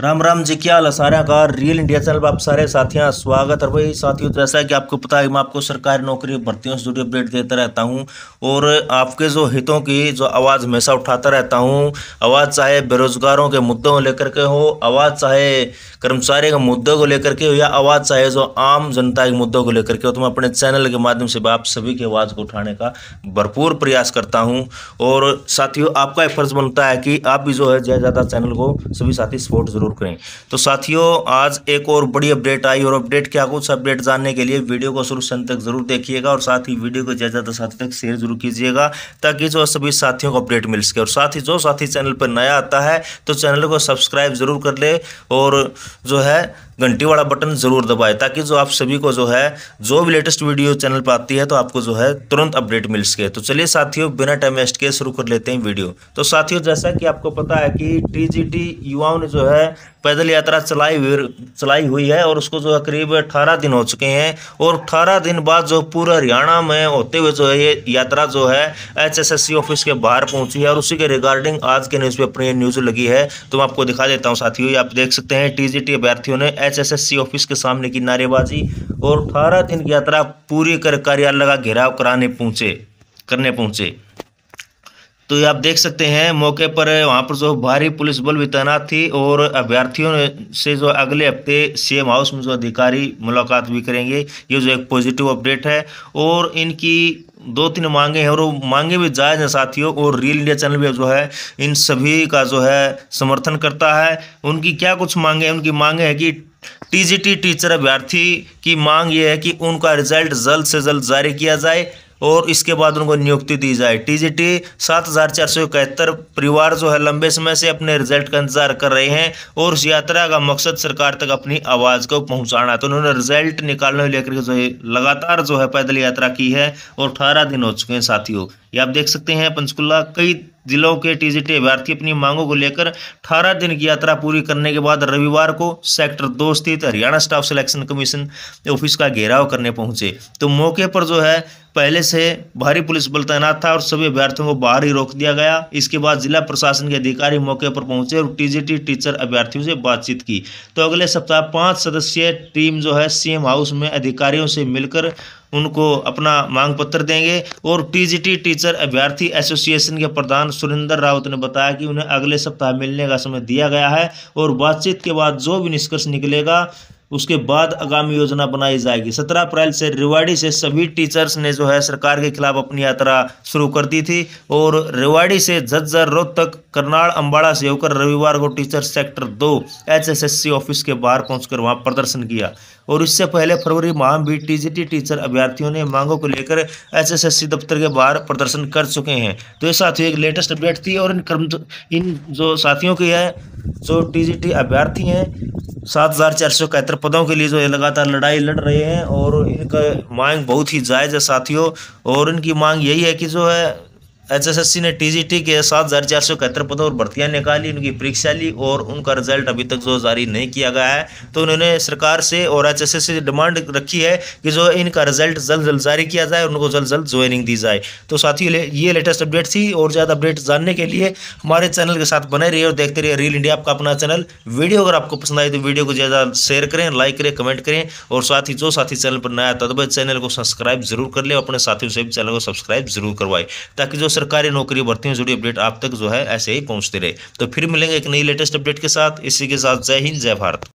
राम राम जी क्या हाल सारे का रियल इंडिया चैनल पर आप सारे साथियों स्वागत है भाई साथियों तो जैसा है कि आपको पता है मैं आपको सरकारी नौकरी भर्तियों से जुड़ी अपडेट देता रहता हूँ और आपके जो हितों की जो आवाज़ हमेशा उठाता रहता हूँ आवाज़ चाहे बेरोजगारों के मुद्दों को लेकर के हो आवाज़ चाहे कर्मचारियों के मुद्दों को लेकर के हो या आवाज़ चाहे जो आम जनता के मुद्दों को लेकर के हो तो मैं अपने चैनल के माध्यम से आप सभी की आवाज़ को उठाने का भरपूर प्रयास करता हूँ और साथियों आपका फर्ज बनता है कि आप भी जो है जय ज़्यादा चैनल को सभी साथी सपोर्ट ज़रूर करें तो साथियों आज एक और बड़ी अपडेट आई और अपडेट क्या कुछ अपडेट जानने के लिए वीडियो को शुरू से अंत तक जरूर देखिएगा और साथ ही वीडियो को ज़्यादा ज़्यादा साथियों तक शेयर जरूर कीजिएगा ताकि जो सभी साथियों को अपडेट मिल सके और साथ ही जो साथी चैनल पर नया आता है तो चैनल को सब्सक्राइब जरूर कर ले और जो है घंटी वाला बटन ज़रूर दबाएं ताकि जो आप सभी को जो है जो भी लेटेस्ट वीडियो चैनल पर आती है तो आपको जो है तुरंत अपडेट मिल सके तो चलिए साथियों बिना टाइम वेस्ट के शुरू कर लेते हैं वीडियो तो साथियों जैसा कि आपको पता है कि टीजीटी युवाओं ने जो है पैदल यात्रा चलाई हुई चलाई हुई है और उसको जो है करीब अठारह दिन हो चुके हैं और अठारह दिन बाद जो पूरा हरियाणा में होते हुए जो है ये यात्रा जो है एचएसएससी ऑफिस के बाहर पहुंची है और उसी के रिगार्डिंग आज के न्यूज पेपर ये न्यूज़ लगी है तो मैं आपको दिखा देता हूँ साथियों ये आप देख सकते हैं टीजीटी अभ्यर्थियों ने एचएसएससी ऑफिस के सामने की नारेबाजी और अठारह दिन की यात्रा पूरी कर कार्यालय का घेराव कराने पहुंचे करने पहुंचे तो आप देख सकते हैं मौके पर वहां पर जो भारी पुलिस बल भी तैनात थी और अभ्यर्थियों से जो अगले हफ्ते सीएम हाउस में जो अधिकारी मुलाकात भी करेंगे ये जो एक पॉजिटिव अपडेट है और इनकी दो तीन मांगे हैं और वो मांगे भी जायज़ हैं साथियों और रियल इंडिया चैनल भी जो है इन सभी का जो है समर्थन करता है उनकी क्या कुछ मांगे हैं उनकी मांगे हैं कि टीजीटी टीचर अभ्यर्थी की मांग ये है कि उनका रिजल्ट जल्द से जल्द जारी किया जाए और इसके बाद उनको नियुक्ति दी जाए टीजीटी सात हज़ार चार सौ इकहत्तर परिवार जो है लंबे समय से अपने रिजल्ट का इंतजार कर रहे हैं और उस यात्रा का मकसद सरकार तक अपनी आवाज़ को पहुंचाना तो उन्होंने रिजल्ट निकालने लेकर जो है लगातार जो है पैदल यात्रा की है और अठारह दिन हो चुके हैं साथियों ये आप देख सकते हैं पंचकुला कई जिलों के टीजीटी अभ्यर्थी अपनी मांगों को लेकर अठारह दिन की यात्रा पूरी करने के बाद रविवार को सेक्टर दो स्थित Haryana staff selection commission office का घेराव करने पहुंचे तो मौके पर जो है पहले से भारी पुलिस बल तैनात था और सभी अभ्यर्थियों को बाहर ही रोक दिया गया इसके बाद जिला प्रशासन के अधिकारी मौके पर पहुंचे और टीजीटी टीचर अभ्यर्थियों से बातचीत की तो अगले सप्ताह पांच सदस्यीय टीम जो है सीएम हाउस में अधिकारियों से मिलकर उनको अपना मांग पत्र देंगे और टीजीटी टीचर अभ्यर्थी एसोसिएशन के प्रधान सुरेंद्र रावत ने बताया कि उन्हें अगले सप्ताह मिलने का समय दिया गया है और बातचीत के बाद जो भी निष्कर्ष निकलेगा उसके बाद आगामी योजना बनाई जाएगी सत्रह अप्रैल से रेवाड़ी से सभी टीचर्स ने जो है सरकार के खिलाफ अपनी यात्रा शुरू कर दी थी और रेवाड़ी से झज्जर रोहतक करनाल अम्बाड़ा से होकर रविवार को टीचर्स सेक्टर दो एचएसएससी ऑफिस के बाहर पहुंचकर वहां प्रदर्शन किया और इससे पहले फरवरी माह भी टीजीटी टीचर अभ्यर्थियों ने मांगों को लेकर एचएसएससी दफ्तर के बाहर प्रदर्शन कर चुके हैं तो ये साथियों एक लेटेस्ट अपडेट थी और इन कर्म इन जो साथियों की है जो टीजीटी अभ्यर्थी हैं सात हज़ार चार सौ इकहत्तर पदों के लिए जो लगातार लड़ाई लड़ रहे हैं और इनका मांग बहुत ही जायज़ है साथियों और इनकी मांग यही है कि जो है एचएसएससी ने टीजीटी के सात हज़ार चार सौ इकहत्तर पदों पर भर्तियां निकाली उनकी परीक्षा ली और उनका रिजल्ट अभी तक जो जारी नहीं किया गया है तो उन्होंने सरकार से और एचएसएससी से डिमांड रखी है कि जो इनका रिजल्ट जल्द जल्द जारी किया जाए और उनको जल्द जल्द ज्वाइनिंग दी जाए तो साथियों ये लेटेस्ट अपडेट थी और ज़्यादा अपडेट जानने के लिए हमारे चैनल के साथ बने रहिए और देखते रहिए रियल इंडिया आपका अपना चैनल वीडियो अगर आपको पसंद आई तो वीडियो को ज़्यादा शेयर करें लाइक करें कमेंट करें और साथ ही जो साथी चैनल पर नया तो चैनल को सब्सक्राइब जरूर कर लें अपने साथियों से भी चैनल को सब्सक्राइब जरूर करवाएं ताकि जो सरकारी नौकरी भर्तियों जुड़ी अपडेट आप तक जो है ऐसे ही पहुंचते रहे तो फिर मिलेंगे एक नई लेटेस्ट अपडेट के साथ इसी के साथ जय हिंद जय भारत